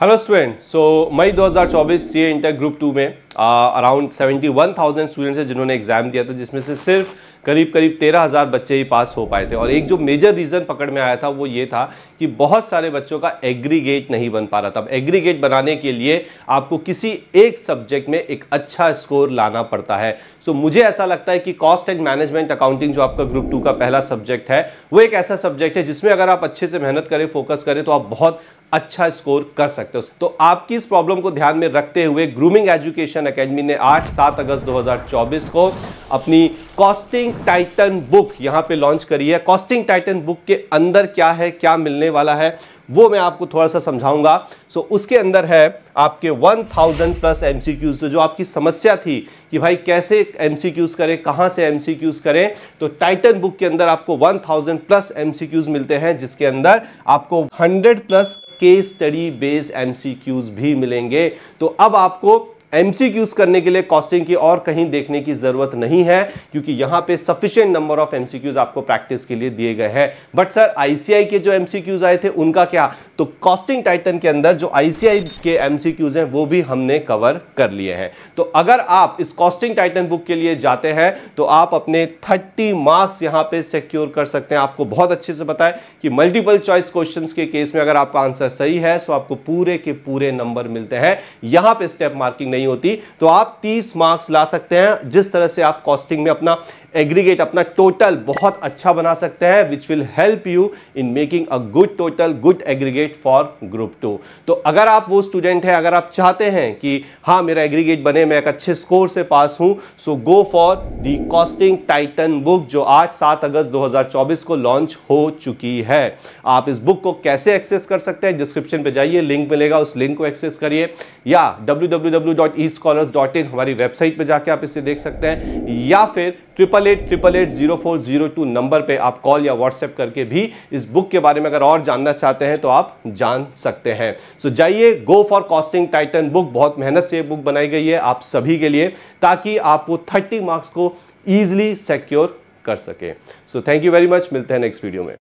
hello student so May 2024 CA inter group two में around 71,000 students हैं जिन्होंने exam दिया था जिसमें से सिर्फ करीब करीब 13,000 बच्चे ही पास हो पाए थे और एक जो मेजर रीज़न पकड़ में आया था वो ये था कि बहुत सारे बच्चों का एग्रीगेट नहीं बन पा रहा था अब एग्रीगेट बनाने के लिए आपको किसी एक सब्जेक्ट में एक अच्छा स्कोर लाना पड़ता है सो so, मुझे ऐसा लगता है कि कॉस्ट एंड मैनेजमेंट अकाउंटिंग जो आपका ग्रुप टू का पहला सब्जेक्ट है वो एक ऐसा सब्जेक्ट है जिसमें अगर आप अच्छे से मेहनत करें फोकस करें तो आप बहुत अच्छा स्कोर कर सकते सकते हो तो आपकी इस प्रॉब्लम को ध्यान में रखते हुए ग्रूमिंग एजुकेशन अकेडमी ने आज सात अगस्त 2024 को अपनी कॉस्टिंग टाइटन बुक यहाँ पे लॉन्च करी है कॉस्टिंग टाइटन बुक के अंदर क्या है क्या मिलने वाला है वो मैं आपको थोड़ा सा समझाऊंगा सो so, उसके अंदर है आपके 1000 प्लस एम तो जो आपकी समस्या थी कि भाई कैसे एम करें कहाँ से एम करें तो टाइटन बुक के अंदर आपको 1000 प्लस एम मिलते हैं जिसके अंदर आपको 100 plus case study base MCQs भी मिलेंगे तो अब आपको एमसीक्यूज करने के लिए कॉस्टिंग की और कहीं देखने की जरूरत नहीं है क्योंकि यहां पे सफिशियंट नंबर ऑफ एमसीक्यूज आपको प्रैक्टिस के लिए दिए गए हैं बट सर आईसीआई के जो एमसीक्यूज आए थे उनका क्या तो कॉस्टिंग टाइटन के अंदर जो आईसीआई के एमसीक्यूज हैं वो भी हमने कवर कर लिए हैं तो अगर आप इस कॉस्टिंग टाइटन बुक के लिए जाते हैं तो आप अपने थर्टी मार्क्स यहां पर सिक्योर कर सकते हैं आपको बहुत अच्छे से बताए कि मल्टीपल चॉइस क्वेश्चन के केस में अगर आपका आंसर सही है तो आपको पूरे के पूरे नंबर मिलते हैं यहां पर स्टेप मार्किंग नहीं नहीं होती तो आप 30 मार्क्स ला सकते हैं जिस तरह से आप कॉस्टिंग में अपना एग्रीगेट अपना टोटल बहुत अच्छा बना सकते हैं which will help you in making a good total good aggregate for group two तो अगर आप वो स्टूडेंट हैं अगर आप चाहते हैं कि हाँ मेरा एग्रीगेट बने मैं एक अच्छे स्कोर से पास हूँ so go for the costing Titan book जो आज सात अगस्त 2024 को लॉन्च हो चुकी है आप इस बुक को कैसे एक्सेस कर सकते हैं डिस्क्रिप्शन पर जाइए लिंक मिलेगा उस लिंक को एक्सेस करिए या डब्ल्यू डॉट डॉट इन हमारी वेबसाइट पर जाके आप इसे देख सकते हैं या फिर triple eight triple eight zero four zero two number पर आप कॉल या व्हाट्सएप करके भी इस बुक के बारे में अगर और जानना चाहते हैं तो आप जान सकते हैं सो जाइए go for costing Titan book बहुत मेहनत से बुक बनाई गई है आप सभी के लिए ताकि आप वो थर्टी मार्क्स को ईजिली सिक्योर कर सकें so thank you very much मिलते हैं नेक्स्ट वीडियो में